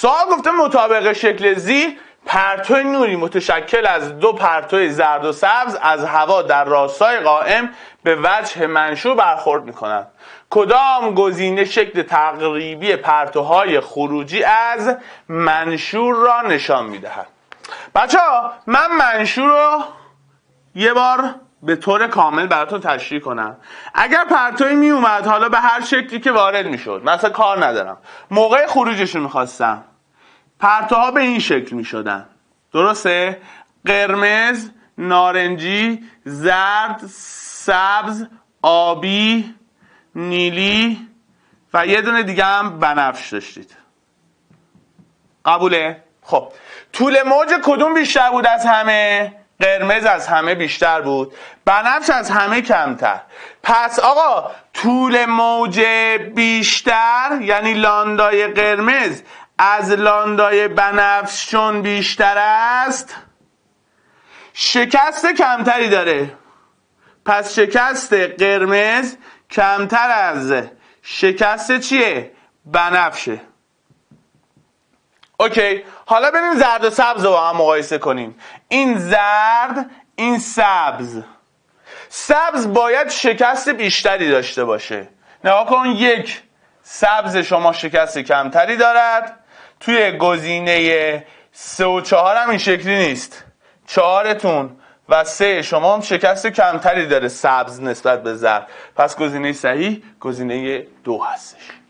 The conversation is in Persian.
سوال گفته مطابق شکل زی، پرتو نوری متشکل از دو پرتو زرد و سبز از هوا در راستای قائم به وجه منشور برخورد می کدام گزینه شکل تقریبی پرتوهای خروجی از منشور را نشان می دهد بچه ها من منشور رو یه بار به طور کامل براتون تشریح کنم اگر پرتوی می اومد حالا به هر شکلی که وارد میشد مثلا کار ندارم موقع خروجش رو خواستم پرتوها به این شکل میشدن درسته قرمز نارنجی زرد سبز آبی نیلی و یه دونه دیگه هم بنفش داشتید قبوله خب طول موج کدوم بیشتر بود از همه قرمز از همه بیشتر بود بنفش از همه کمتر پس آقا طول موج بیشتر یعنی لاندای قرمز از لاندای بنفش چون بیشتر است شکست کمتری داره پس شکست قرمز کمتر از شکست چیه؟ بنفشه اوکی حالا بریم زرد و سبز رو با هم مقایسه کنیم این زرد این سبز سبز باید شکست بیشتری داشته باشه نگاه کن یک سبز شما شکست کمتری دارد توی گزینه سه و چهار هم این شکلی نیست چهارتون و سه شما هم شکست کمتری داره سبز نسبت به زرد پس گزینه صحیح گزینه دو هستش